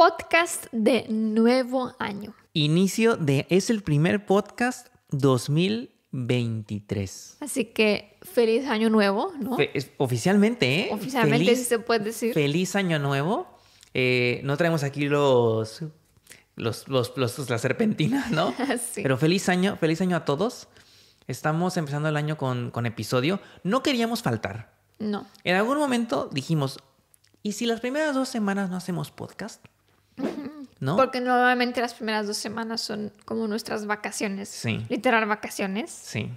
podcast de nuevo año. Inicio de, es el primer podcast 2023. Así que feliz año nuevo, ¿no? oficialmente, ¿eh? Oficialmente, sí se puede decir. Feliz año nuevo. Eh, no traemos aquí los los, los, los, la serpentina, ¿no? Pero feliz año, feliz año a todos. Estamos empezando el año con, con episodio. No queríamos faltar. No. En algún momento dijimos, ¿y si las primeras dos semanas no hacemos podcast? Porque normalmente las primeras dos semanas son como nuestras vacaciones. Sí. Literal vacaciones. Sí.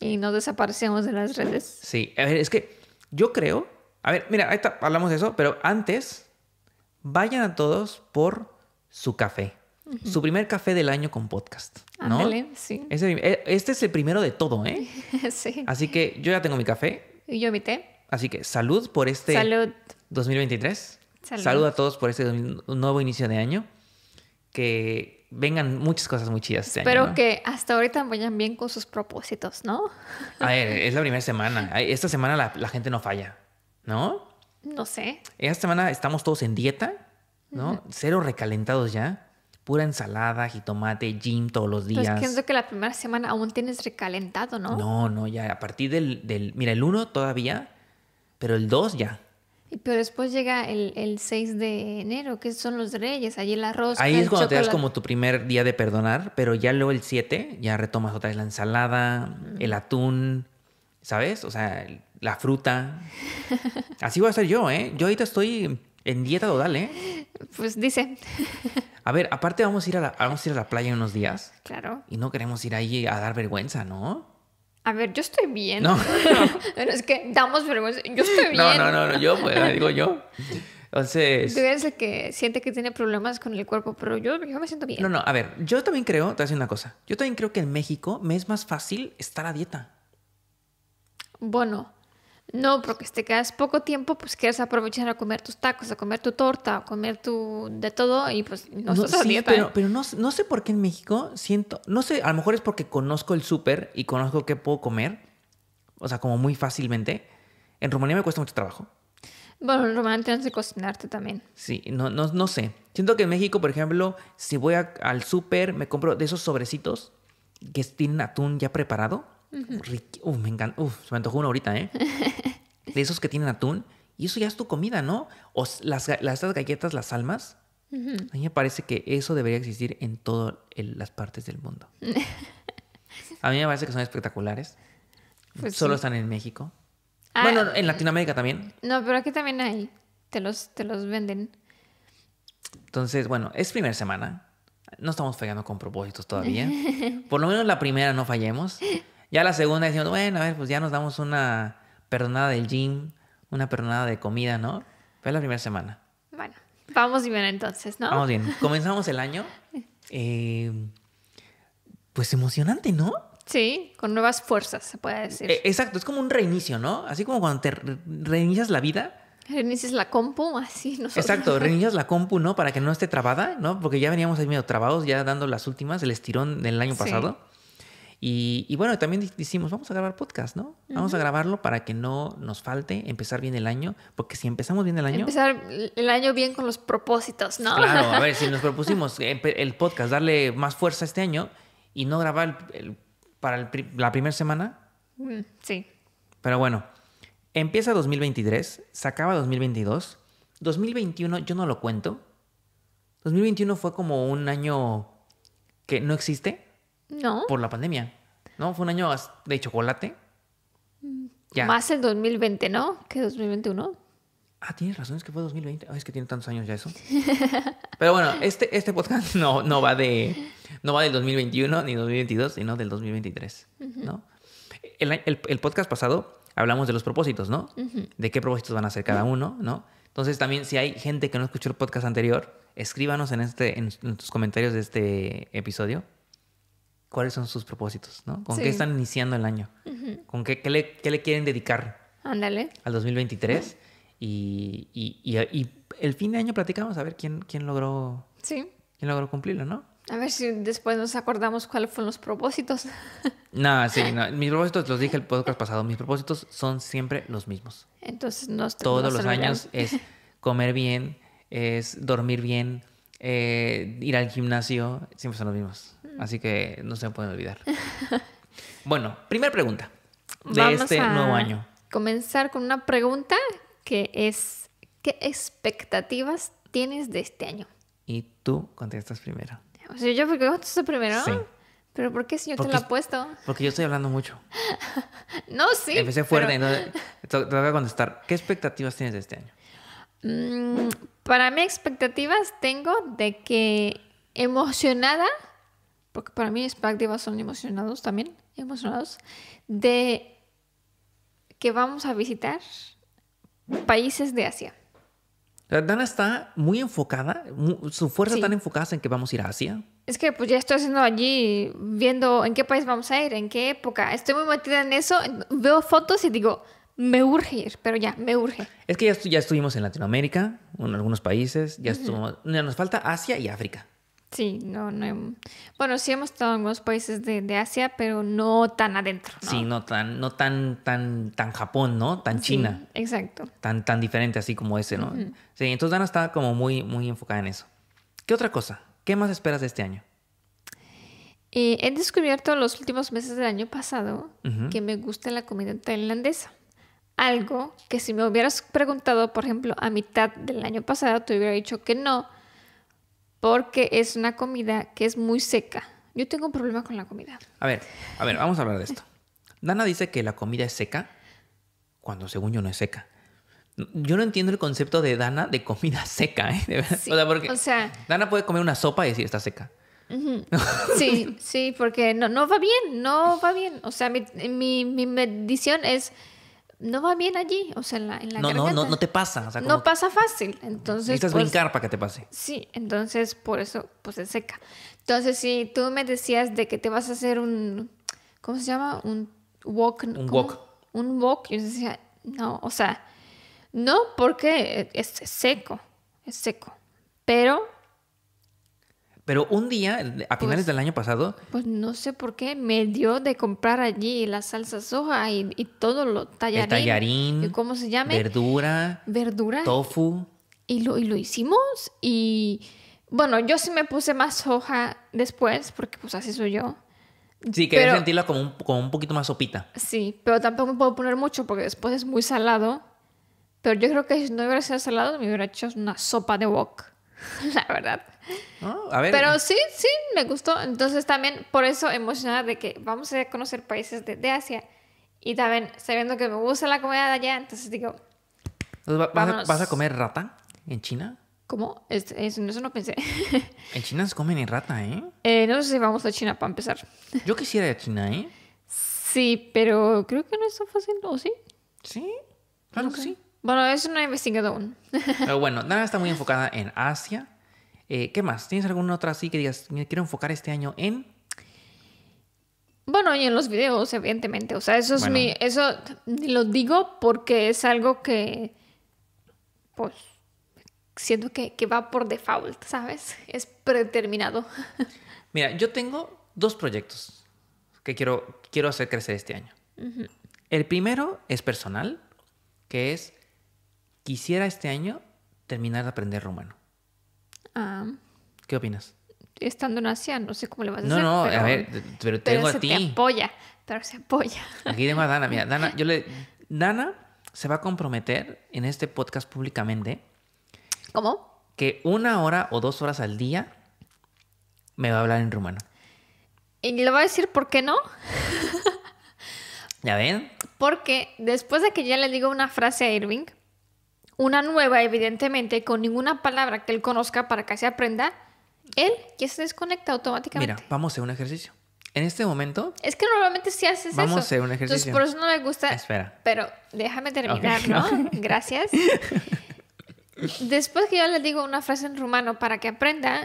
Y nos desaparecemos de las redes. Sí. A ver, es que yo creo. A ver, mira, ahí hablamos de eso, pero antes, vayan a todos por su café. Su primer café del año con podcast. ¿no? sí. Este, este es el primero de todo, ¿eh? sí. Así que yo ya tengo mi café. Y yo mi té. Así que salud por este salud. 2023. Saludos. Saludo a todos por este nuevo inicio de año. Que vengan muchas cosas muy chidas este año. que hasta ahorita vayan bien con sus propósitos, ¿no? A ver, es la primera semana. Esta semana la, gente no falla, ¿no? No sé. Esta semana estamos todos en dieta, ¿no? Cero recalentados ya. Pura ensalada, jitomate, gym todos los pues días. Pues pienso que la primera semana aún tienes recalentado, ¿no? No, no, ya. A partir del. del mira, el 1 todavía, pero el 2 ya. Pero después llega el, el 6 de enero, que son los reyes, allí el arroz. Ahí es cuando te das como tu primer día de perdonar, pero ya luego el 7 ya retomas otra vez la ensalada, mm. el atún, ¿sabes? O sea, la fruta. Así voy a ser yo, ¿eh? Yo ahorita estoy en dieta total, ¿eh? Pues dice. A ver, aparte vamos a ir a la, vamos a ir a la playa unos días. Claro. Y no queremos ir ahí a dar vergüenza, ¿no? A ver, yo estoy bien. No. es que damos vergüenza. Yo estoy bien. No, no, no, yo, pues, digo yo. Entonces. Tú eres el que siente que tiene problemas con el cuerpo, pero yo, me siento bien. No, no, a ver, yo también creo, te voy a una cosa. Yo también creo que en México me es más fácil estar a dieta. Bueno. No, porque si te quedas poco tiempo, pues quieres aprovechar a comer tus tacos, a comer tu torta, a comer tu de todo y pues no, sí, Pero, pero no, no, sé por qué en México siento, no sé, a lo mejor es porque conozco el súper y conozco qué puedo comer, o sea, como muy fácilmente. En Rumanía me cuesta mucho trabajo. Bueno, en Rumanía tienes que cocinarte también. Sí, no, no, sé. Siento que en México, por ejemplo, si voy al súper, me compro de esos sobrecitos que tienen atún ya preparado me encanta. se me antojó uno ahorita, ¿eh? de esos que tienen atún. Y eso ya es tu comida, ¿no? O las, galletas, las almas. A mí me parece que eso debería existir en todas las partes del mundo. A mí me parece que son espectaculares. Pues Solo están en México. Ah, bueno, eh, en Latinoamérica también. No, pero aquí también hay. Te los, te los venden. Entonces, bueno, es primera semana. No estamos fallando con propósitos todavía. Por lo menos la primera no fallemos. Ya la segunda decimos, bueno, a ver, pues ya nos damos una perdonada del gym, una perdonada de comida, ¿no? Fue la primera semana. Bueno, vamos bien entonces, ¿no? Vamos bien. Comenzamos el año. Eh, pues emocionante, ¿no? Sí, con nuevas fuerzas, se puede decir. E, exacto, es como un reinicio, ¿no? Así como cuando te reinicias la vida. Reinicias la compu, así ¿no? Exacto, reinicias la compu, ¿no? Para que no esté trabada, ¿no? Porque ya veníamos ahí medio trabados, ya dando las últimas, el estirón del año pasado. Y, bueno, también decimos, vamos a grabar podcast, ¿no? Vamos a grabarlo para que no nos falte empezar bien el año, porque si empezamos bien el año... Empezar el año bien con los propósitos, ¿no? Claro, a ver, si nos propusimos eh, el podcast, darle más fuerza este año y no grabar para la primera semana. Mm, sí. Pero bueno, empieza 2023, se acaba 2022, 2021 yo no lo cuento. 2021 fue como un año que no existe no. Por la pandemia. ¿No? Fue un año de chocolate. Mm, ya. Más el 2020, ¿no? Que 2021. Ah, tienes razón, es que fue 2020. es que tiene tantos años ya eso. Pero bueno, este, este podcast no, no, va de, no va del 2021 ni 2022, sino del 2023, ¿no? El, podcast pasado hablamos de los propósitos, ¿no? De qué propósitos van a hacer cada uno, ¿no? Entonces también si hay gente que no escuchó el podcast anterior, escríbanos en, este, en tus comentarios de este episodio cuáles son sus propósitos, ¿no? ¿Con qué están iniciando el año? ¿Con qué, qué, le, quieren dedicar? Ándale. Al 2023. y, el fin de año platicamos a ver quién, quién logró. Sí. ¿Quién logró cumplirlo, no? A ver si después nos acordamos cuáles fueron los propósitos. no, sí, no. Mis propósitos, los dije el podcast pasado, mis propósitos son siempre los mismos. Entonces, no Todos los años es comer bien, es dormir bien, eh, ir al gimnasio, siempre son los mismos. Mm. Así que no se pueden olvidar. bueno, primera pregunta de este nuevo año. Comenzar con una pregunta que es, ¿qué expectativas tienes de este año? Y tú contestas primero. O sea, yo porque contesto primero. ¿Pero por qué si yo te lo he puesto? Porque yo estoy hablando mucho. no, sí. Empecé fuerte, te voy a contestar. ¿Qué expectativas tienes de este año? Mmm... Para mí expectativas tengo de que emocionada, porque para mí expectativas son emocionados también, emocionados, de que vamos a visitar países de Asia. Dana está muy enfocada, su fuerza está tan enfocada en que vamos a ir a Asia. Es que pues ya estoy haciendo allí, viendo en qué país vamos a ir, en qué época. Estoy muy metida en eso, veo fotos y digo, me urge ir, pero ya, me urge. Es que ya, estuvimos en Latinoamérica, en algunos países, ya, estuvimos, nos falta Asia y África. Sí, no, no. Bueno, sí hemos estado en algunos países de, Asia, pero no tan adentro. Sí, no tan, no tan, tan, tan Japón, ¿no? Tan China. exacto. Tan, tan diferente así como ese, ¿no? Sí, entonces Dana está como muy, muy enfocada en eso. ¿Qué otra cosa? ¿Qué más esperas de este año? Eh, he descubierto los últimos meses del año pasado que me gusta la comida tailandesa algo que si me hubieras preguntado, por ejemplo, a mitad del año pasado, te hubiera dicho que no, porque es una comida que es muy seca. Yo tengo un problema con la comida. A ver, a ver, vamos a hablar de esto. Dana dice que la comida es seca cuando según yo no es seca. Yo no entiendo el concepto de Dana de comida seca, ¿eh? o sea, Dana puede comer una sopa y decir está seca. Sí, sí, porque no, no va bien, no va bien. O sea, mi, mi medición es no va bien allí, o sea, en la, en no, No, no, no te pasa. no pasa fácil, entonces... Necesitas pues, brincar para que te pase. Sí, entonces por eso pues se seca. Entonces, si tú me decías de que te vas a hacer un... ¿Cómo se llama? Un walk. Un walk. Un walk. Yo decía, no, o sea, no porque es seco, es seco, pero pero un día, a finales pues, del año pasado... Pues no sé por qué, me dio de comprar allí la salsa soja y, todo lo tallarín. tallarín. Y ¿Cómo se llama? Verdura. Verdura. Tofu. Y lo, y lo hicimos y... Bueno, yo sí me puse más soja después, porque pues así soy yo. Sí, quería sentirla como un, como un poquito más sopita. Sí, pero tampoco me puedo poner mucho porque después es muy salado. Pero yo creo que si no hubiera sido salado, me hubiera hecho una sopa de wok. la verdad. Ah, pero sí, sí, me gustó. Entonces también por eso emocionada de que vamos a conocer países de, Asia. Y también sabiendo que me gusta la comida de allá, entonces digo... ¿Vas a, comer rata en China? ¿Cómo? eso no pensé. en China se comen en rata, ¿eh? ¿eh? No sé si vamos a China para empezar. Yo quisiera ir a China, ¿eh? Sí, pero creo que no es tan fácil, ¿o sí? Sí, claro que sí. Bueno, eso no he investigado Pero bueno, nada está muy enfocada en Asia. Eh, ¿Qué más? ¿Tienes alguna otra así que digas, me quiero enfocar este año en? Bueno, y en los videos, evidentemente. O sea, eso es mi. Eso lo digo porque es algo que. Pues. Siento que, va por default, ¿sabes? Es predeterminado. Mira, yo tengo dos proyectos que quiero, quiero hacer crecer este año. El primero es personal, que es quisiera este año terminar de aprender rumano. Ah. ¿Qué opinas? Estando en Asia, no sé cómo le vas a decir. No, no, a ver, pero tengo pero a ti. Te apoya, pero se apoya. Aquí tengo a Dana, mira, Dana, yo le. Dana se va a comprometer en este podcast públicamente. ¿Cómo? Que una hora o dos horas al día me va a hablar en rumano. ¿Y le va a decir por qué no? ¿Ya ven? Porque después de que ya le digo una frase a Irving, una nueva, evidentemente, con ninguna palabra que él conozca para que se aprenda, él ya se desconecta automáticamente. Mira, vamos a un ejercicio. En este momento. Es que normalmente sí haces eso. Vamos a hacer un ejercicio. Entonces, por eso no me gusta. Espera. Pero déjame terminar, ¿no? Gracias. Después que yo le digo una frase en rumano para que aprenda,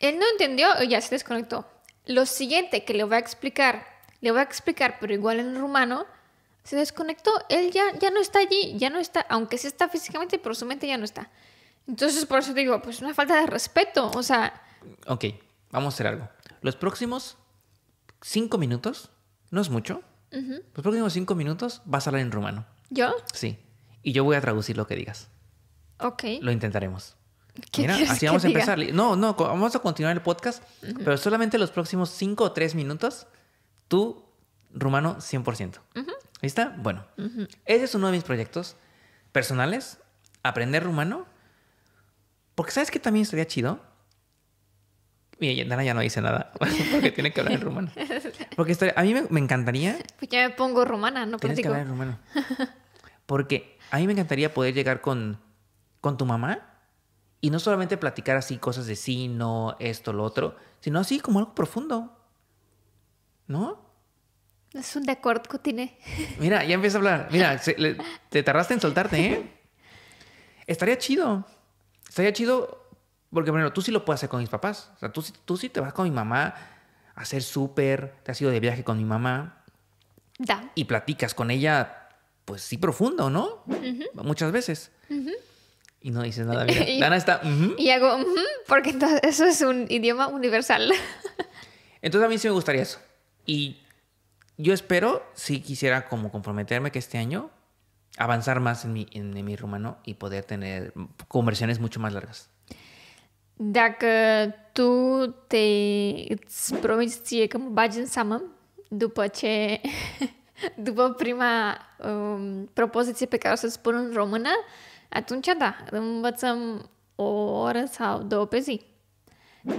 él no entendió y ya se desconectó. Lo siguiente que le voy a explicar, le voy a explicar, pero igual en rumano, se desconectó, él ya, ya no está allí, ya no está, aunque sí está físicamente, pero su mente ya no está. Entonces, por eso digo, pues una falta de respeto, o sea... Ok, vamos a hacer algo. Los próximos cinco minutos, no es mucho, los próximos cinco minutos vas a hablar en rumano. ¿Yo? Sí, y yo voy a traducir lo que digas. Ok. Lo intentaremos. ¿Qué Mira, así vamos a empezar. No, no, vamos a continuar el podcast, pero solamente los próximos cinco o tres minutos, tú, rumano, 100%. Uh Ahí está. Bueno, ese es uno de mis proyectos personales, aprender rumano. Porque sabes que también estaría chido. Mira, ya no dice nada porque tiene que hablar en rumano. Porque a mí me, encantaría. Pues ya me pongo rumana, no que hablar rumano. Porque a mí me encantaría poder llegar con, con tu mamá y no solamente platicar así cosas de sí, no, esto, lo otro, sino así como algo profundo. ¿No? Es un de que tiene. Mira, ya empieza a hablar. Mira, te tardaste en soltarte, ¿eh? Estaría chido. Estaría chido porque, bueno, tú sí lo puedes hacer con mis papás. O sea, tú, tú sí te vas con mi mamá a hacer súper, te has ido de viaje con mi mamá. Da. Y platicas con ella, pues sí, profundo, ¿no? Muchas veces. Y no dices nada. Mira, Dana está. Y hago, porque eso es un idioma universal. entonces a mí sí me gustaría eso. Y yo espero, si quisiera como comprometerme que este año avanzar más en mi, en, rumano y poder tener conversiones mucho más largas. Dacă tu te, îți promiți ție că mă bagi în seamă după ce, după prima um, propoziție pe care o să spun în română, atunci da, o oră sau două pe zi.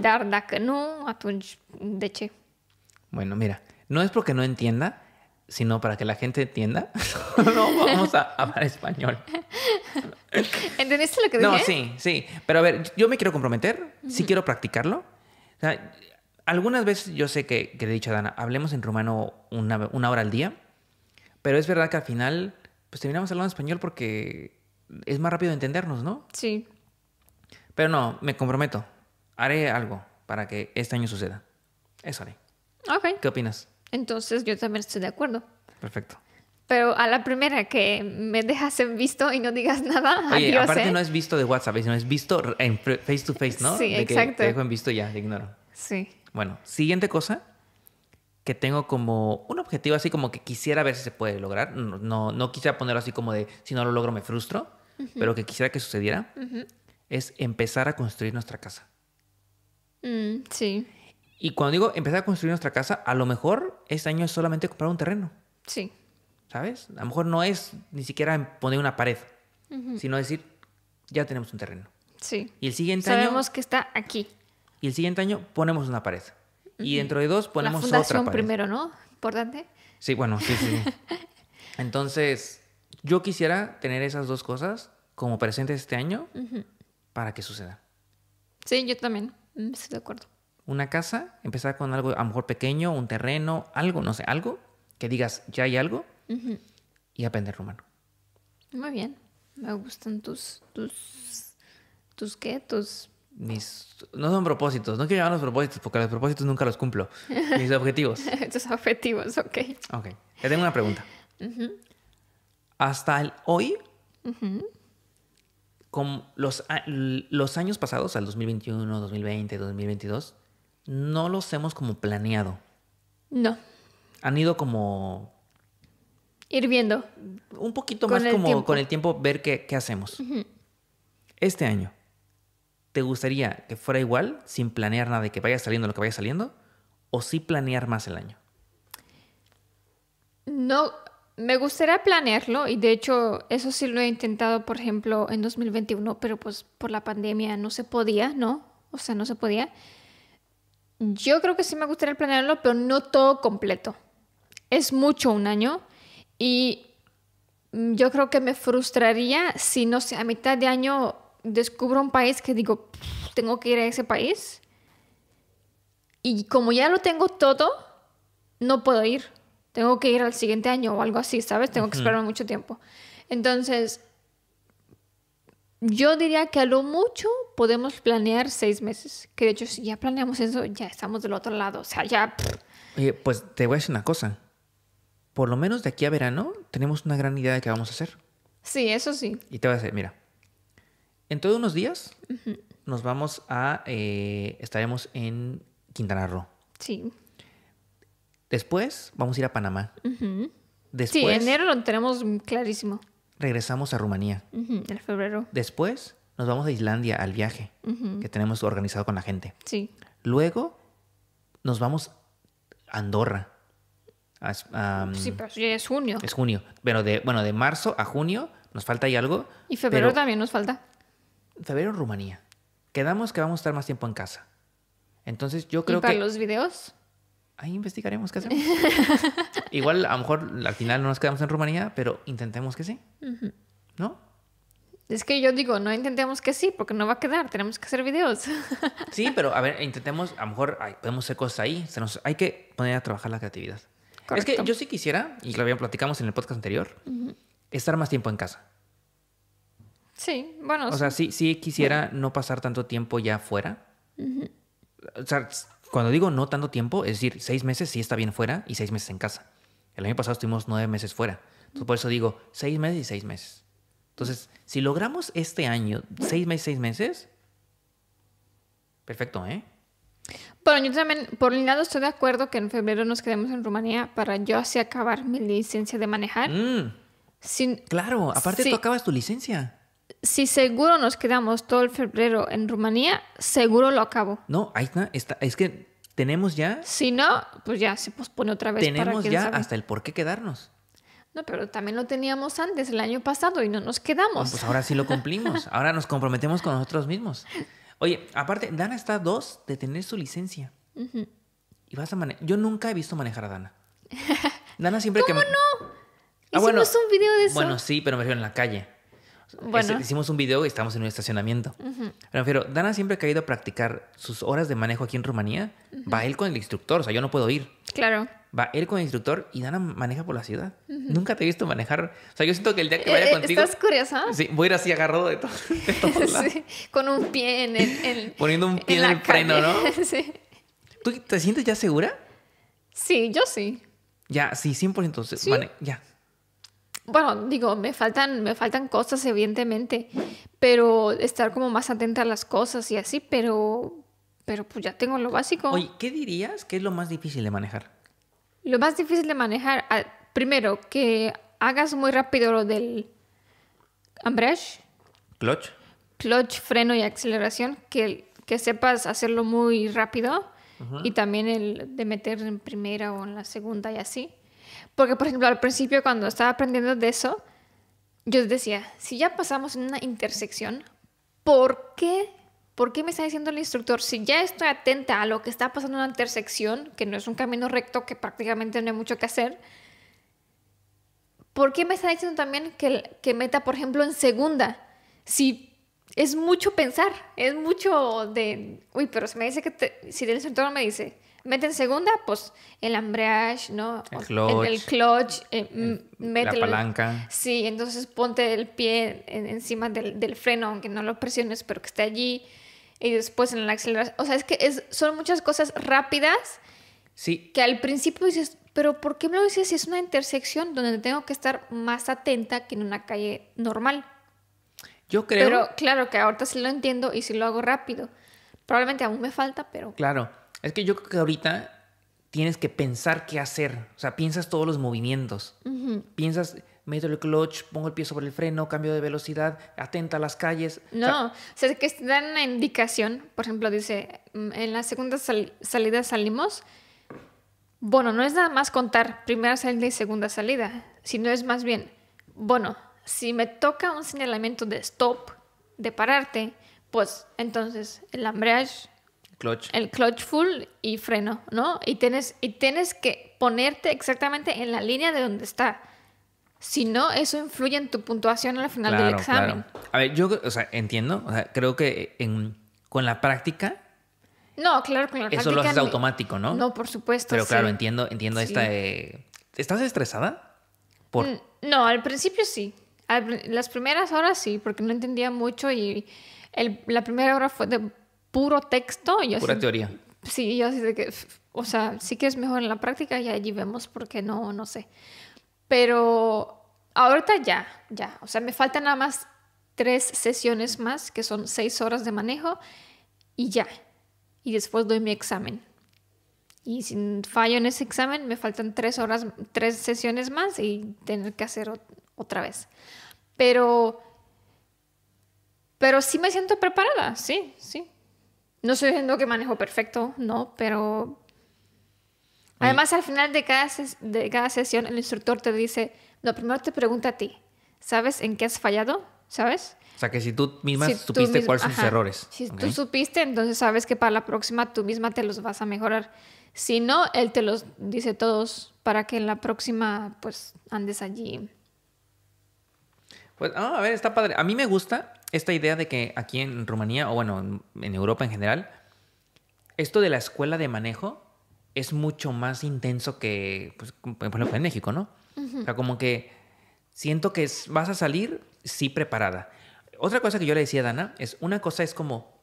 Dar dacă nu, atunci de ce? Bueno, mira, no es porque no entienda, sino para que la gente entienda. no vamos a hablar español. ¿Entendiste lo que dije? No, sí, sí. Pero a ver, yo me quiero comprometer, sí quiero practicarlo. O sea, algunas veces yo sé que, que, he dicho a Dana, hablemos en rumano una, hora al día, pero es verdad que al final, pues terminamos hablando español porque es más rápido entendernos, ¿no? Sí. Pero no, me comprometo. Haré algo para que este año suceda. Eso haré. ¿Qué opinas? Entonces yo también estoy de acuerdo. Perfecto. Pero a la primera que me dejas en visto y no digas nada, Oye, aparte ¿eh? no es visto de WhatsApp, sino es visto en face to face, ¿no? Sí, exacto. dejo en visto ya, te ignoro. Sí. Bueno, siguiente cosa que tengo como un objetivo así como que quisiera ver si se puede lograr. No, no, quisiera ponerlo así como de si no lo logro me frustro, pero que quisiera que sucediera es empezar a construir nuestra casa. Mm, sí. Y cuando digo empezar a construir nuestra casa, a lo mejor este año es solamente comprar un terreno. Sí. ¿Sabes? A lo mejor no es ni siquiera poner una pared, sino decir, ya tenemos un terreno. Sí. Y el siguiente año. Sabemos que está aquí. Y el siguiente año ponemos una pared. Y dentro de dos ponemos La fundación primero, ¿no? Importante. Sí, bueno, sí, sí. Entonces, yo quisiera tener esas dos cosas como presentes este año para que suceda. Sí, yo también. Mm, estoy de acuerdo una casa, empezar con algo a lo mejor pequeño, un terreno, algo, no sé, algo que digas, ya hay algo, y aprender rumano. Muy bien, me gustan tus, tus, tus qué, tus... Mis, no son propósitos, no quiero los propósitos porque los propósitos nunca los cumplo. Mis objetivos. tus objetivos, ok. Ok, te tengo una pregunta. Hasta el hoy, con los, los años pasados, al 2021, 2020, 2022, no los hemos como planeado. No. Han ido como... Hirviendo. Un poquito más como con el tiempo ver qué, hacemos. Este año, ¿te gustaría que fuera igual, sin planear nada y que vaya saliendo lo que vaya saliendo? ¿O sí planear más el año? No, me gustaría planearlo y de hecho eso sí lo he intentado, por ejemplo, en 2021, pero pues por la pandemia no se podía, ¿no? O sea, no se podía. Yo creo que sí me gustaría planearlo, pero no todo completo. Es mucho un año y yo creo que me frustraría si no sé, a mitad de año descubro un país que digo, tengo que ir a ese país. Y como ya lo tengo todo, no puedo ir. Tengo que ir al siguiente año o algo así, ¿sabes? Tengo que esperar mucho tiempo. Entonces, yo diría que a lo mucho podemos planear seis meses. Que de hecho, si ya planeamos eso, ya estamos del otro lado. O sea, ya. pues te voy a decir una cosa. Por lo menos de aquí a verano tenemos una gran idea de qué vamos a hacer. Sí, eso sí. Y te voy a decir, mira, en todos unos días nos vamos a. Eh, estaremos en Quintana Roo. Sí. Después vamos a ir a Panamá. sí, enero lo tenemos clarísimo regresamos a Rumanía. en febrero. Después nos vamos a Islandia al viaje que tenemos organizado con la gente. Sí. Luego nos vamos a Andorra. Mm, sí, pero es junio. Es junio. Pero de, bueno, de marzo a junio nos falta ahí algo. Y febrero también nos falta. Febrero en Rumanía. Quedamos que vamos a estar más tiempo en casa. Entonces yo creo que para que... los videos? ahí investigaremos qué hacemos. Igual, a lo mejor al final no nos quedamos en Rumanía, pero intentemos que sí. ¿No? Es que yo digo, no intentemos que sí, porque no va a quedar, tenemos que hacer videos. sí, pero a ver, intentemos, a lo mejor podemos hacer cosas ahí, se nos, hay que poner a trabajar la creatividad. Es que yo sí quisiera, y lo habíamos platicamos en el podcast anterior, estar más tiempo en casa. Sí, bueno. O sea, sí, quisiera no pasar tanto tiempo ya fuera. O sea, cuando digo no tanto tiempo, es decir, seis meses sí está bien fuera y seis meses en casa. El año pasado estuvimos nueve meses fuera. Entonces, por eso digo seis meses y seis meses. Entonces, si logramos este año seis meses, seis meses, perfecto, ¿eh? Bueno, yo también, por un lado, estoy de acuerdo que en febrero nos quedemos en Rumanía para yo así acabar mi licencia de manejar. Mm. claro, aparte tú acabas tu licencia si seguro nos quedamos todo el febrero en Rumanía, seguro lo acabo. No, ahí está, es que tenemos ya. Si no, pues ya se pospone otra vez. Tenemos ya hasta el por qué quedarnos. No, pero también lo teníamos antes, el año pasado, y no nos quedamos. pues ahora sí lo cumplimos. ahora nos comprometemos con nosotros mismos. Oye, aparte, Dana está a dos de tener su licencia. Y vas a Yo nunca he visto manejar a Dana. Dana siempre ¿Cómo que. ¿Cómo no? Ah, Hicimos bueno, un video de eso. Bueno, sí, pero me vio en la calle. Bueno. Este, hicimos un video y estamos en un estacionamiento. Pero Me refiero, Dana siempre ha ido a practicar sus horas de manejo aquí en Rumanía, va él con el instructor, o sea, yo no puedo ir. Claro. Va él con el instructor y Dana maneja por la ciudad. Nunca te he visto manejar. O sea, yo siento que el día que eh, vaya eh, contigo. ¿Estás curiosa? Sí, voy a ir así agarrado de, todo, Sí, con un pie en el. En, Poniendo un pie en, el freno, ¿no? sí. ¿Tú te sientes ya segura? Sí, yo sí. Ya, sí, 100%. ¿Sí? ya bueno, digo, me faltan, me faltan cosas, evidentemente, pero estar como más atenta a las cosas y así, pero, pero pues ya tengo lo básico. Oye, ¿qué dirías que es lo más difícil de manejar? Lo más difícil de manejar, ah, primero, que hagas muy rápido lo del ambrage. Clutch. Clutch, freno y aceleración, que, que sepas hacerlo muy rápido. Y también el de meter en primera o en la segunda y así. Porque, por ejemplo, al principio cuando estaba aprendiendo de eso, yo decía, si ya pasamos en una intersección, ¿por qué? me está diciendo el instructor? Si ya estoy atenta a lo que está pasando en la intersección, que no es un camino recto, que prácticamente no hay mucho que hacer, ¿por qué me está diciendo también que, que meta, por ejemplo, en segunda? Si es mucho pensar, es mucho de, uy, pero se me dice que, si el instructor me dice, en segunda, pues el embrague, ¿no? El clutch. El, clutch eh, mete la palanca. Sí, entonces ponte el pie encima del, freno, aunque no lo presiones, pero que esté allí. Y después en la aceleración. O sea, es que es, son muchas cosas rápidas. Sí. Que al principio dices, pero ¿por qué me lo dices si es una intersección donde tengo que estar más atenta que en una calle normal? Yo creo. Pero claro que ahorita sí lo entiendo y sí lo hago rápido. Probablemente aún me falta, pero. Claro. Es que yo creo que ahorita tienes que pensar qué hacer. O sea, piensas todos los movimientos. Piensas, meto el clutch, pongo el pie sobre el freno, cambio de velocidad, atenta a las calles. No, o sea, que te dan una indicación. Por ejemplo, dice, mm, en la segunda salida salimos. Bueno, no es nada más contar primera salida y segunda salida, sino es más bien, bueno, si me toca un señalamiento de stop, de pararte, pues entonces el embrague Clutch. El clutch full y freno, ¿no? Y tienes, y tienes que ponerte exactamente en la línea de donde está. Si no, eso influye en tu puntuación al final del examen. Claro. A ver, yo o sea, entiendo, creo que con la práctica... No, claro, con la práctica... Eso lo haces automático, ¿no? No, por supuesto. Pero claro, entiendo, entiendo esta... Eh, ¿Estás estresada? Mm, no, al principio sí. las primeras horas sí, porque no entendía mucho y la primera hora fue de puro texto. Pura teoría. Sí, yo sí que, o sea, sí que es mejor en la práctica y allí vemos porque no, no sé. Pero ahorita ya, ya. O sea, me faltan nada más tres sesiones más, que son seis horas de manejo, y ya. Y después doy mi examen. Y si fallo en ese examen, me faltan tres horas, tres sesiones más y tener que hacer otra vez. Pero, pero sí me siento preparada, sí, sí. No estoy diciendo que manejo perfecto, no, pero... Además, al final de cada, de cada sesión, el instructor te dice, Lo primero te pregunta a ti, ¿sabes en qué has fallado? ¿Sabes? O sea, que si tú misma supiste cuáles son tus errores. Si tú supiste, entonces sabes que para la próxima tú misma te los vas a mejorar. Si no, él te los dice todos para que en la próxima pues andes allí. Pues, ah, a ver, está padre. A mí me gusta esta idea de que aquí en Rumanía, o bueno, en Europa en general, esto de la escuela de manejo es mucho más intenso que, pues, en México, ¿no? O sea, como que siento que vas a salir, sí, preparada. Otra cosa que yo le decía a Dana es, una cosa es como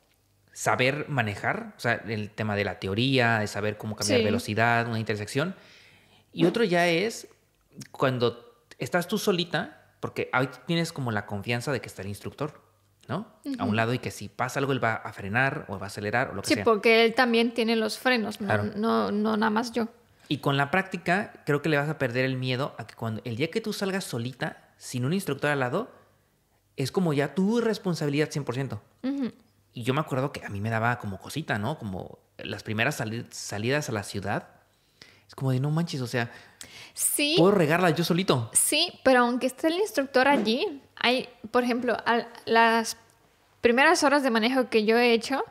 saber manejar, o sea, el tema de la teoría, de saber cómo cambiar velocidad, una intersección. Y otro ya es cuando estás tú solita, porque ahí tienes como la confianza de que está el instructor. A un lado y que si pasa algo él va a frenar o va a acelerar o lo que sea. Sí, porque él también tiene los frenos, no, no, nada más yo. Y con la práctica creo que le vas a perder el miedo a que cuando el día que tú salgas solita, sin un instructor al lado, es como ya tu responsabilidad 100%. Y yo me acuerdo que a mí me daba como cosita, ¿no? Como las primeras salidas a la ciudad, es como de no manches, o sea, sí, puedo regarla yo solito. Sí, pero aunque esté el instructor allí, por ejemplo, las primeras horas de manejo que yo he hecho,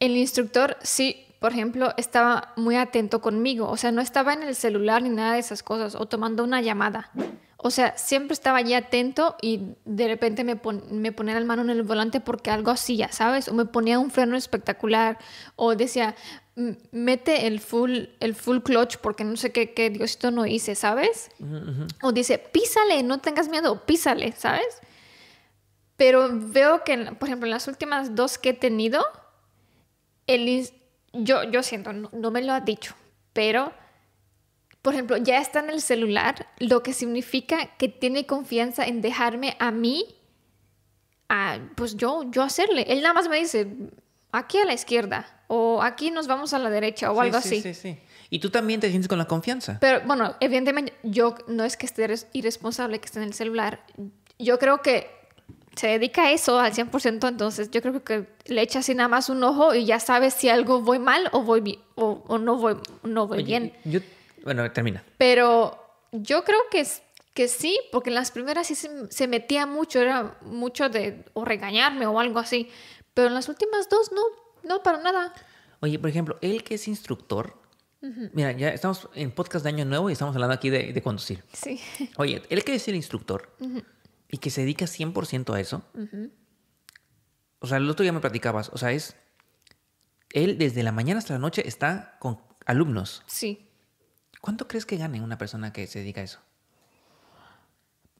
el instructor sí, por ejemplo, estaba muy atento conmigo, o sea, no estaba en el celular ni nada de esas cosas, o tomando una llamada. O sea, siempre estaba allí atento y de repente me, me ponía la mano en el volante porque algo hacía, ¿sabes? O me ponía un freno espectacular, o decía, mete el full, el full clutch porque no sé qué, Diosito no hice, ¿sabes? O dice, písale, no tengas miedo, písale, ¿sabes? Pero veo que, por ejemplo, en las últimas dos que he tenido, el, yo, yo siento, no, me lo ha dicho, pero, por ejemplo, ya está en el celular, lo que significa que tiene confianza en dejarme a mí, pues yo, yo hacerle. Él nada más me dice, aquí a la izquierda, o aquí nos vamos a la derecha o algo así. Sí, sí, Y tú también te sientes con la confianza. Pero bueno, evidentemente yo no es que esté irresponsable que esté en el celular. Yo creo que se dedica a eso al 100%, entonces yo creo que le echa así nada más un ojo y ya sabes si algo voy mal o voy o, no voy, no voy bien. bueno, termina. Pero yo creo que es que sí, porque en las primeras sí se, se, metía mucho, era mucho de o regañarme o algo así, pero en las últimas dos no no, para nada. Oye, por ejemplo, él que es instructor, mira, ya estamos en podcast de Año Nuevo y estamos hablando aquí de, conducir. Sí. Oye, él que es el instructor y que se dedica 100% a eso, o sea, el otro día me platicabas, o sea, es, él desde la mañana hasta la noche está con alumnos. Sí. ¿Cuánto crees que gane una persona que se dedica a eso?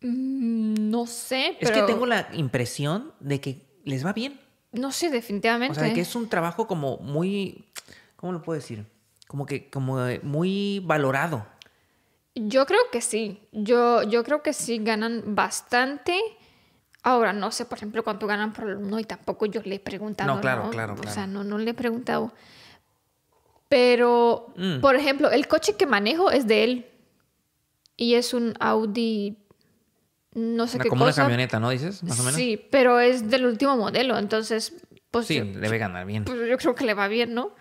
Mm, no sé, pero... Es que tengo la impresión de que les va bien. No sé, definitivamente. O sea, que es un trabajo como muy, ¿cómo lo puedo decir? Como que como muy valorado. Yo creo que sí. Yo, yo creo que sí ganan bastante. Ahora, no sé, por ejemplo, cuánto ganan por alumno y tampoco yo le he preguntado. No, claro, claro, O sea, no, no le he preguntado. Pero, mm. por ejemplo, el coche que manejo es de él. Y es un Audi no sé qué como cosa. una camioneta, ¿no dices? Más o menos. Sí, pero es del último modelo, entonces... Pues, sí, debe ganar bien. Pues, yo creo que le va bien, ¿no?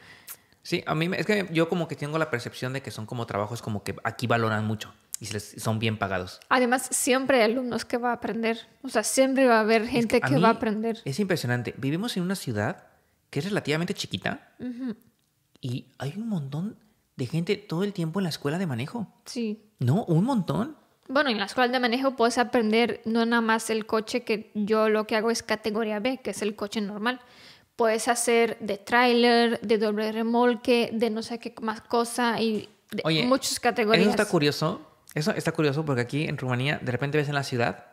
Sí, a mí es que yo como que tengo la percepción de que son como trabajos como que aquí valoran mucho y son bien pagados. Además, siempre hay alumnos que va a aprender. O sea, siempre va a haber gente que, va a aprender. Es impresionante. Vivimos en una ciudad que es relativamente chiquita y hay un montón de gente todo el tiempo en la escuela de manejo. Sí. No, un montón. Bueno, en la escuela de manejo puedes aprender no nada más el coche que yo lo que hago es categoría B, que es el coche normal. Puedes hacer de tráiler, de doble remolque, de no sé qué más cosa y de muchas categorías. Eso está curioso. Eso está curioso porque aquí en Rumanía de repente ves en la ciudad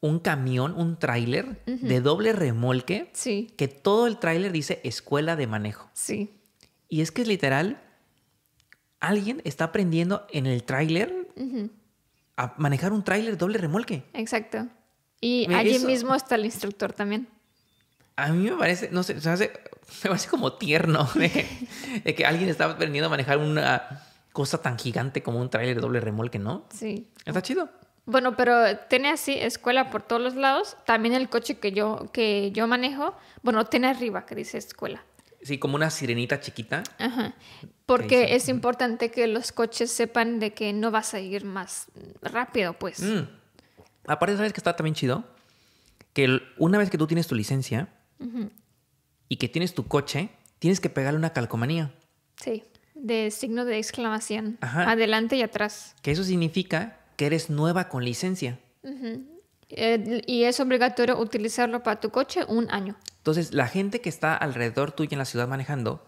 un camión, un tráiler de doble remolque. Que todo el tráiler dice escuela de manejo. Sí. Y es que es literal, alguien está aprendiendo en el tráiler a manejar un tráiler doble remolque. Exacto. Y allí mismo está el instructor también. A mí me parece, no sé, me parece como tierno que alguien está aprendiendo a manejar una cosa tan gigante como un tráiler doble remolque, ¿no? Sí. Está chido. Bueno, pero tiene así escuela por todos los lados. También el coche que yo, que yo manejo, bueno, tiene arriba que dice escuela. Sí, como una sirenita chiquita. Ajá. Porque es importante que los coches sepan de que no vas a ir más rápido, pues. Mm. Aparte, ¿sabes que está también chido? Que una vez que tú tienes tu licencia y que tienes tu coche, tienes que pegarle una calcomanía. Sí, de signo de exclamación. Ajá. Adelante y atrás. Que eso significa que eres nueva con licencia. Ajá. Eh, y es obligatorio utilizarlo para tu coche un año. Entonces, la gente que está alrededor tuyo en la ciudad manejando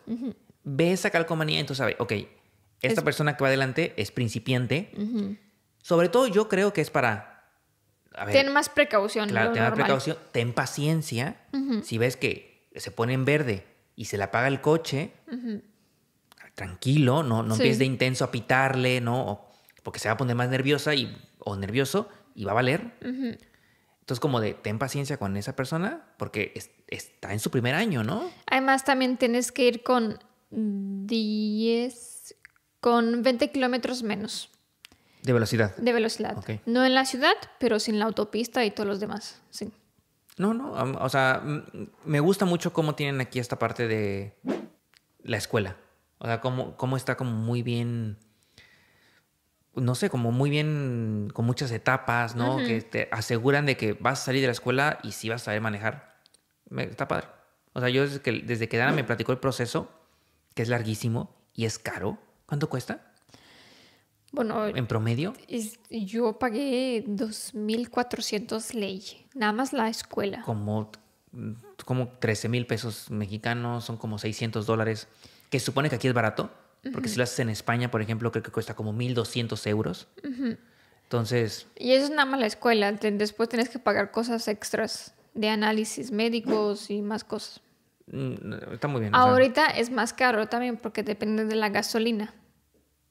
ve esa calcomanía, y entonces sabe, ok, esta persona que va adelante es principiante. Sobre todo, yo creo que es para. A ten más precaución. Claro, ten precaución. paciencia. Si ves que se pone en verde y se le apaga el coche, tranquilo, no, no empieces de intenso a pitarle, ¿no? porque se va a poner más nerviosa y, o nervioso y va a valer. Entonces, como de ten paciencia con esa persona porque está en su primer año, ¿no? Además, también tienes que ir con 10, con 20 kilómetros menos. De velocidad. De velocidad. No en la ciudad, pero sin la autopista y todos los demás. Sí. No, no. O sea, me gusta mucho cómo tienen aquí esta parte de la escuela. O sea, cómo, cómo está como muy bien no sé, como muy bien, con muchas etapas, ¿no? Que te aseguran de que vas a salir de la escuela y sí vas a saber manejar. Me, está padre. O sea, yo desde que, desde que Dana me platicó el proceso, que es larguísimo y es caro, ¿cuánto cuesta? Bueno, en promedio. yo pagué 2.400 leyes nada más la escuela. Como, como 13 pesos mexicanos, son como 600 dólares, que supone que aquí es barato. Porque si lo haces en España, por ejemplo, creo que cuesta como 1.200 euros. Entonces... Y eso es nada más la escuela. Después tienes que pagar cosas extras de análisis médicos y más cosas. Mm, está muy bien. Ahorita es más caro también porque depende de la gasolina.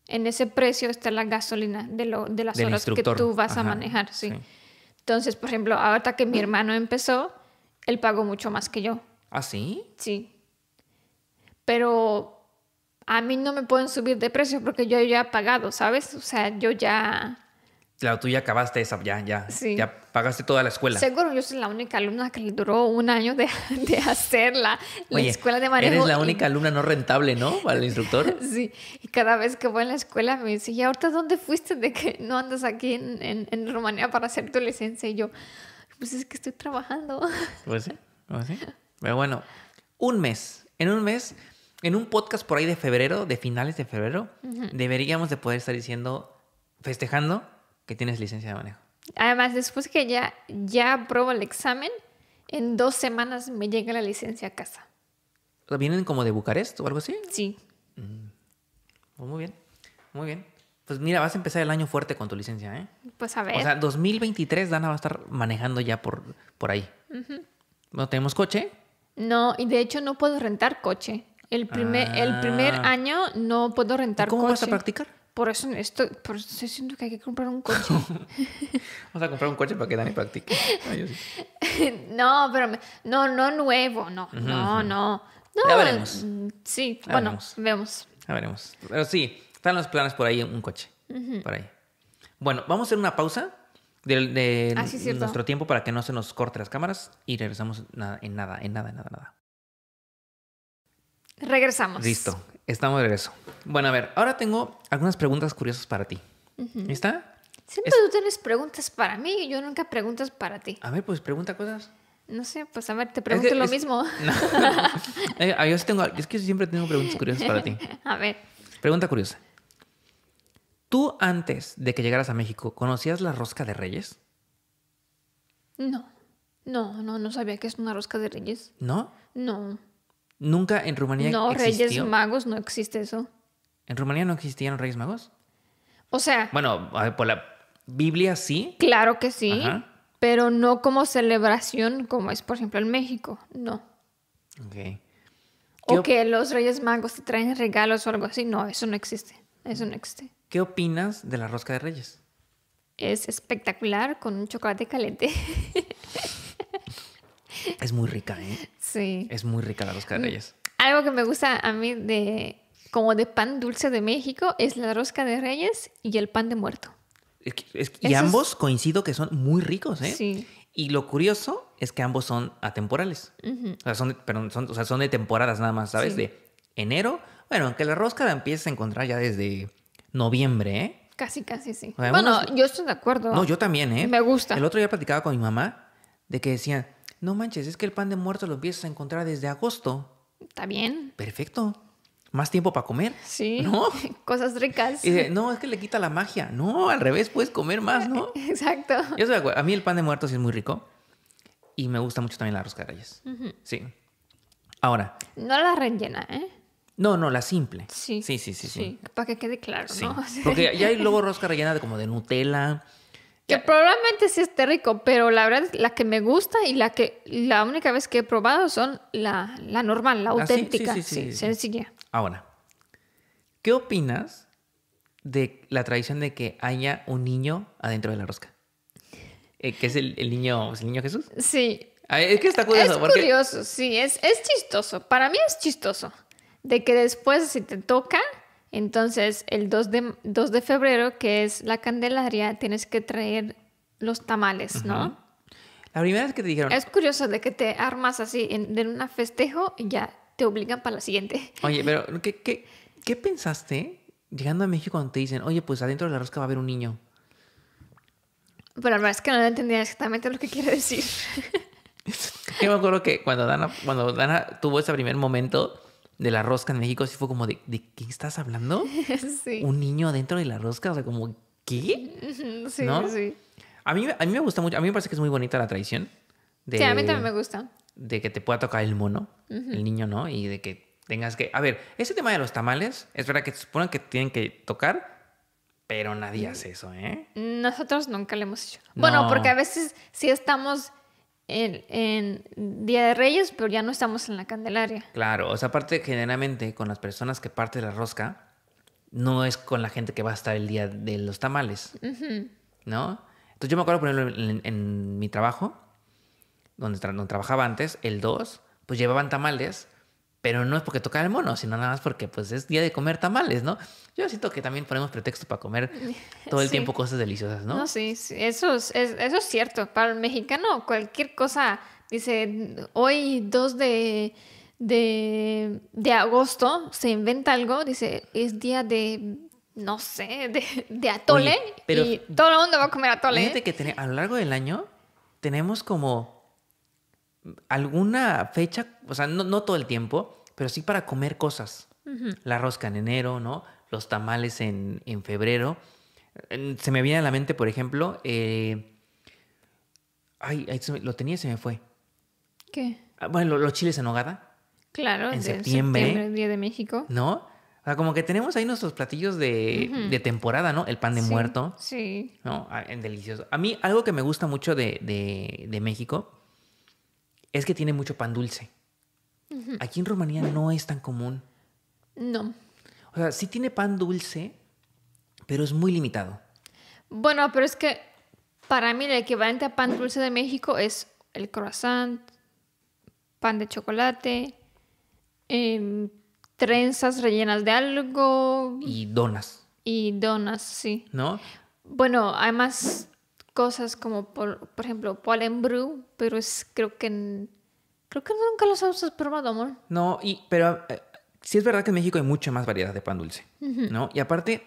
En ese precio está la gasolina de, lo, de las horas que tú vas a manejar. Sí. Entonces, por ejemplo, ahorita que mi hermano empezó, él pagó mucho más que yo. ¿Ah, sí? Sí. Pero a mí no me pueden subir de precio porque yo ya he pagado, ¿sabes? O sea, yo ya... Claro, tú ya acabaste esa, ya, ya. Sí. Ya pagaste toda la escuela. Seguro, yo soy la única alumna que le duró un año de, de La escuela de manejo. Eres la única alumna no rentable, ¿no? Para el instructor. sí. Y cada vez que voy a la escuela me dice, ¿y ahorita dónde fuiste de que no andas aquí en, en, en Rumanía para hacer tu licencia? Y yo, pues es que estoy trabajando. Pues sí, pues sí. Pero bueno, un mes. En un mes en un podcast por ahí de febrero, de finales de febrero, deberíamos de poder estar diciendo, festejando que tienes licencia de manejo. Además, después que ya, ya apruebo el examen, en dos semanas me llega la licencia a casa. ¿Vienen como de Bucarest o algo así? Sí. Mm. Pues muy bien, muy bien. Pues mira, vas a empezar el año fuerte con tu licencia, ¿eh? Pues a ver. O sea, 2023 Dana va a estar manejando ya por, por ahí. No tenemos coche. No, y de hecho no puedo rentar coche. El primer, el primer ah. año no puedo rentar ¿Cómo vas a practicar? Por eso, esto, por eso que hay que comprar un coche. Vamos a comprar un coche para que Dani practique. no, pero no, no nuevo, no, no, no. Ya veremos. Mm, sí, bueno, vemos. Ya veremos. Pero sí, están los planes por ahí, un coche. Por ahí. Bueno, vamos a hacer una pausa de, ah, nuestro tiempo para que no se nos corte las cámaras y regresamos en nada, en nada, en nada, en nada. nada. Regresamos. Listo, estamos de regreso. Bueno, a ver, ahora tengo algunas preguntas curiosas para ti. ¿Está? Siempre tú tienes preguntas para mí y yo nunca preguntas para ti. A ver, pues pregunta cosas. No sé, pues a ver, te pregunto lo mismo. es que siempre tengo preguntas curiosas para ti. A ver. Pregunta curiosa. ¿Tú antes de que llegaras a México conocías la rosca de reyes? No. No, no, no sabía que es una rosca de reyes. ¿No? No. Nunca en Rumanía No, Reyes Magos no existe eso. ¿En Rumanía no existían Reyes Magos? O sea. Bueno, por la Biblia sí. Claro que sí, pero no como celebración como es, por ejemplo, en México. No. Ok. O que los Reyes Magos te traen regalos o algo así. No, eso no existe. Eso no existe. ¿Qué opinas de la rosca de Reyes? Es espectacular con un chocolate caliente. es muy rica, ¿eh? Sí. Es muy rica la rosca de mm, reyes. Algo que me gusta a mí de como de pan dulce de México es la rosca de reyes y el pan de muerto. y ambos coincido que son muy ricos, ¿eh? Sí. Y lo curioso es que ambos son atemporales. o, sea, son, son de temporadas nada más, ¿sabes? De enero. Bueno, aunque la rosca la empieces a encontrar ya desde noviembre, ¿eh? Casi, casi, sí. bueno, yo estoy de acuerdo. No, yo también, ¿eh? Me gusta. El otro día platicaba con mi mamá de que decían... No manches, es que el pan de muerto lo empiezas a encontrar desde agosto. Está bien. Perfecto. Más tiempo para comer. Sí. ¿No? Cosas ricas. no, es que le quita la magia. No, al revés, puedes comer más, ¿no? Exacto. Yo soy de acuerdo. A mí el pan de muerto sí es muy rico. Y me gusta mucho también la rosca de Sí. Ahora. No la rellena, ¿eh? No, no, la simple. Sí. Sí, sí, sí. sí. Para que quede claro, ¿no? Porque ya hay luego rosca rellena de como de Nutella que probablemente sí esté rico, pero la verdad, es la que me gusta y la que la única vez que he probado son la, normal, la ah, auténtica, sí, sencilla. Ahora, ¿qué opinas de la tradición de que haya un niño adentro de la rosca? Eh, que es el, niño, el niño Jesús. Sí. es que está curioso. Es curioso, sí, es, es chistoso. Para mí es chistoso. De que después, si te toca, entonces, el 2 de, febrero, que es la Candelaria, tienes que traer los tamales, ¿no? La primera vez que te dijeron. Es curioso de que te armas así en, una festejo y ya te obligan para la siguiente. Oye, pero ¿qué, pensaste llegando a México cuando te dicen, oye, pues adentro de la rosca va a haber un niño? Pero la verdad es que no entendía exactamente lo que quiere decir. Yo me acuerdo que cuando Dana tuvo ese primer momento, de la rosca en México, sí fue como de, ¿de qué estás hablando? Sí. Un niño dentro de la rosca, o sea, como, ¿qué? Sí, ¿No? sí. A mí, a mí me gusta mucho, a mí me parece que es muy bonita la tradición. sí, a mí también me gusta. De que te pueda tocar el mono, el niño, ¿no? Y de que tengas que... A ver, ese tema de los tamales, es verdad que se supone que tienen que tocar, pero nadie mm. hace eso, ¿eh? Nosotros nunca lo hemos hecho. Bueno, porque a veces sí estamos en, Día de Reyes, pero ya no estamos en la Candelaria. Claro, o sea, aparte generalmente con las personas que parte la rosca, no es con la gente que va a estar el día de los tamales, ¿no? Entonces yo me acuerdo, por ejemplo, en, mi trabajo, donde, donde, trabajaba antes, el 2, pues llevaban tamales, pero no es porque toca el mono, sino nada más porque pues es día de comer tamales, ¿no? Yo siento que también ponemos pretexto para comer todo el tiempo cosas deliciosas, ¿no? sí, sí. Eso, es, eso es cierto. Para el mexicano cualquier cosa, dice, hoy 2 de, agosto se inventa algo, dice, es día de no sé, de, atole y todo el mundo va a comer atole. Fíjate ¿eh? que a lo largo del año tenemos como alguna fecha, o sea, no, todo el tiempo, pero sí para comer cosas. La rosca en enero, ¿no? Los tamales en, en febrero. Se me viene a la mente, por ejemplo, eh, ay, lo tenía y se me fue. ¿Qué? Ah, bueno, los chiles en hogada. Claro, en septiembre. septiembre el Día de México. ¿No? O sea, como que tenemos ahí nuestros platillos de, de temporada, ¿no? El pan de muerto. Sí. ¿No? Ah, en delicioso. A mí, algo que me gusta mucho de, de, de México es que tiene mucho pan dulce. Aquí en Rumanía no es tan común. No. O sea, sí tiene pan dulce, pero es muy limitado. Bueno, pero es que para mí el equivalente a pan dulce de México es el croissant, pan de chocolate, em, trenzas rellenas de algo. Y donas. Y donas, sí. ¿No? Bueno, además cosas como, por, por ejemplo, Pollen Brew, pero es, creo que creo que nunca los has probado, amor. No, y, pero eh, sí es verdad que en México hay mucha más variedad de pan dulce, ¿no? Y aparte,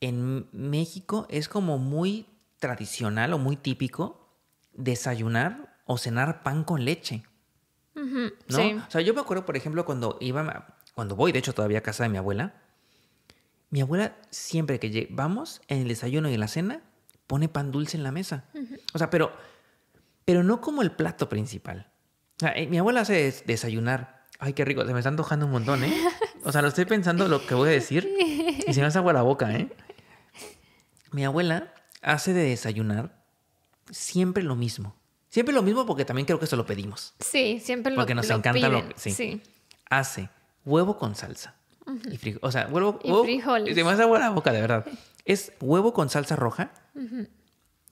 en México es como muy tradicional o muy típico desayunar o cenar pan con leche. ¿No? O sea, yo me acuerdo, por ejemplo, cuando iba, cuando voy, de hecho, todavía a casa de mi abuela, mi abuela siempre que vamos en el desayuno y en la cena, pone pan dulce en la mesa. O sea, pero, pero no como el plato principal. Eh, mi abuela hace desayunar. Ay, qué rico, se me está antojando un montón, ¿eh? O sea, lo estoy pensando lo que voy a decir y se me hace agua la boca, ¿eh? Mi abuela hace de desayunar siempre lo mismo. Siempre lo mismo porque también creo que se lo pedimos. Sí, siempre lo Porque nos encanta lo sí. sí. Hace huevo con salsa. y frijoles. O sea, huevo, y frijoles. se me hace agua la boca, de verdad. Es huevo con salsa roja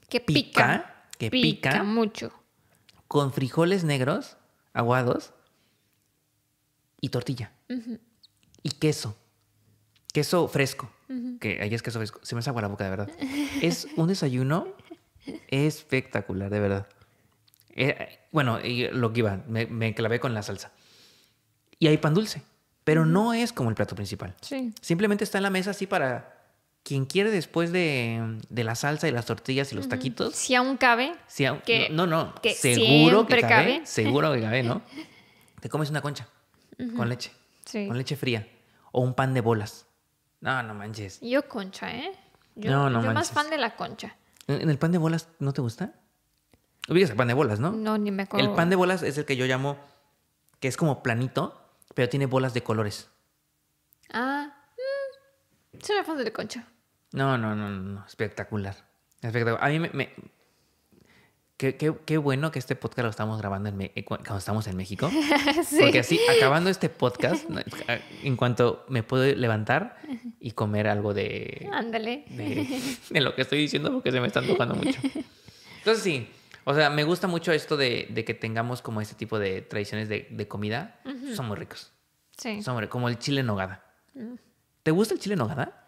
que pica, Que pica, mucho. Con frijoles negros, aguados, y tortilla. Y queso. Queso fresco. Que ahí es queso fresco. Se me hace agua la boca, de verdad. es un desayuno espectacular, de verdad. Eh, bueno, lo que iba, me, clavé con la salsa. Y hay pan dulce, pero no es como el plato principal. Simplemente está en la mesa así para quien quiere después de, la salsa y las tortillas y los taquitos. Si aún cabe. Si no, no, seguro que cabe, Seguro que cabe, ¿no? Te comes una concha con leche. Sí. Con leche fría. O un pan de bolas. No, no manches. Yo concha, ¿eh? Yo, no, no más fan de la concha. ¿En el pan de bolas no te gusta? Ubicas el pan de bolas, ¿no? No, ni me El pan de bolas es el que yo llamo, que es como planito, pero tiene bolas de colores. Ah, mm, soy se de concha. No, no, no, no, espectacular. espectacular. A mí me... Qué, bueno que este podcast lo estamos grabando eh, cuando estamos en México. sí. Porque así, acabando este podcast, eh, en cuanto me puedo levantar y comer algo de... Ándale. De, lo que estoy diciendo porque se me está antojando mucho. Entonces sí, o sea, me gusta mucho esto de, que tengamos como este tipo de tradiciones de, comida. Son muy ricos. Sí. Son como el chile nogada. Mm. ¿Te gusta el chile en nogada?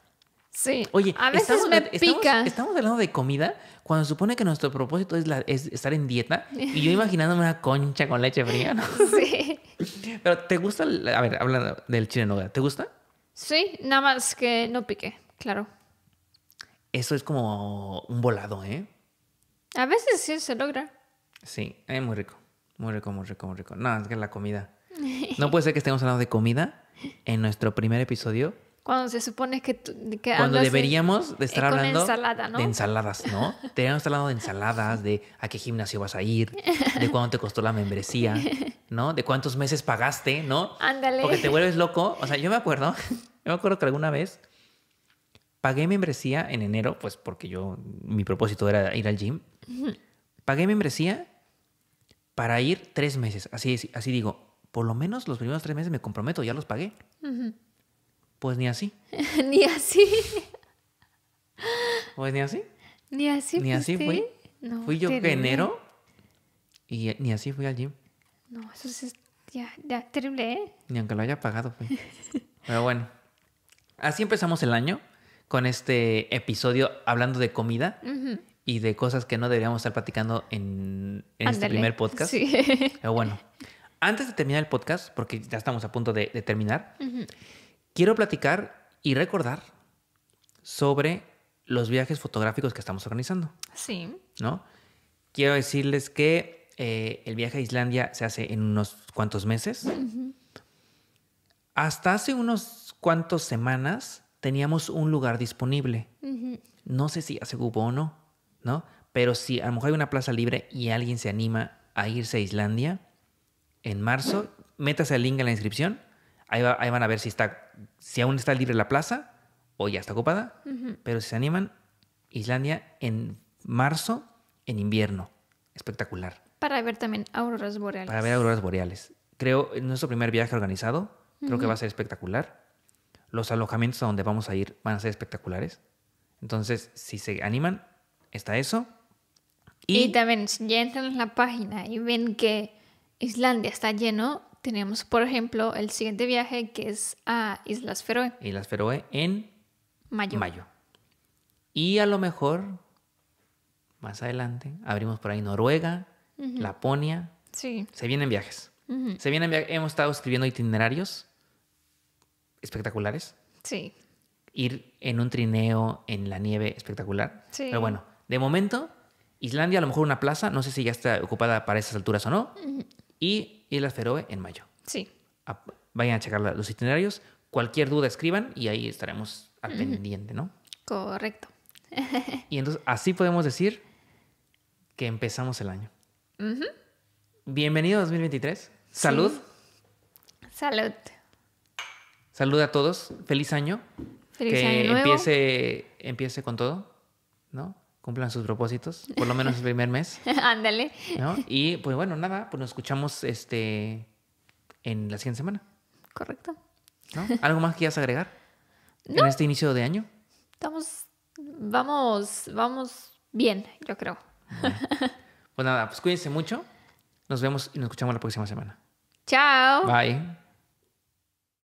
Sí. Oye, a veces estamos, me pica. Estamos, hablando de comida cuando se supone que nuestro propósito es, estar en dieta y yo imaginándome una concha con leche fría, ¿no? Sí. Pero ¿te gusta? a ver, habla del chile en ¿te gusta? Sí, nada más que no pique, claro. Eso es como un volado, ¿eh? A veces sí se logra. Sí, es eh, muy rico. Muy rico, muy rico, muy rico. No, es que la comida. No puede ser que estemos hablando de comida en nuestro primer episodio cuando se supone que, cuando deberíamos de estar eh, hablando de ensaladas, ¿no? Deberíamos estar hablando de ensaladas, de a qué gimnasio vas a ir, de cuánto te costó la membresía, ¿no? De cuántos meses pagaste, ¿no? Ándale. Porque te vuelves loco. O sea, yo me acuerdo, yo me acuerdo que alguna vez pagué membresía en enero, pues porque yo mi propósito era ir al gym. Pagué membresía para ir tres meses. Así digo, por lo menos los primeros tres meses me comprometo, ya los pagué. Pues ni así. ni así. Pues ni así. Ni así. Ni así fui. fui yo enero y eh, ni así fui al gym. No, eso es ya, ya terrible, ¿eh? Ni aunque lo haya pagado, Pero bueno, así empezamos el año con este episodio hablando de comida y de cosas que no deberíamos estar platicando en, este primer podcast. Pero bueno, antes de terminar el podcast, porque ya estamos a punto de, terminar, quiero platicar y recordar sobre los viajes fotográficos que estamos organizando. Sí. ¿No? Quiero decirles que eh, el viaje a Islandia se hace en unos cuantos meses. Hasta hace unos cuantos semanas teníamos un lugar disponible. No sé si hace hubo o no, ¿no? Pero si a lo mejor hay una plaza libre y alguien se anima a irse a Islandia en marzo, métase al link en la inscripción Ahí, van a ver si está, si aún está libre la plaza o ya está ocupada. Pero si se animan, Islandia en marzo, en invierno. Espectacular. Para ver también auroras boreales. Para ver auroras boreales. Creo, nuestro primer viaje organizado, creo que va a ser espectacular. Los alojamientos a donde vamos a ir van a ser espectaculares. Entonces, si se animan, está eso. Y, y también, si ya entran en la página y ven que Islandia está lleno, tenemos, por ejemplo, el siguiente viaje que es a Islas Feroe. Islas Feroe en mayo. mayo. Y a lo mejor, más adelante, abrimos por ahí Noruega, Laponia. Sí. Se vienen viajes. Se vienen Hemos estado escribiendo itinerarios espectaculares. Sí. Ir en un trineo en la nieve espectacular. Sí. Pero bueno, de momento, Islandia, a lo mejor una plaza, no sé si ya está ocupada para esas alturas o no. Y y el Feroe en mayo. Sí. vayan a checar los itinerarios. Cualquier duda escriban y ahí estaremos al pendiente, ¿no? Correcto. y entonces así podemos decir que empezamos el año. Bienvenido a 2023. Salud. Salud. Salud a todos. Feliz año. Feliz año nuevo. empiece empiece con todo, ¿no? cumplan sus propósitos, por lo menos el primer mes. Ándale. Y pues bueno, nada, pues nos escuchamos este en la siguiente semana. Correcto. ¿Algo más que quieras agregar en este inicio de año? Estamos, vamos, vamos bien, yo creo. Pues nada, pues cuídense mucho. Nos vemos y nos escuchamos la próxima semana. Chao. Bye.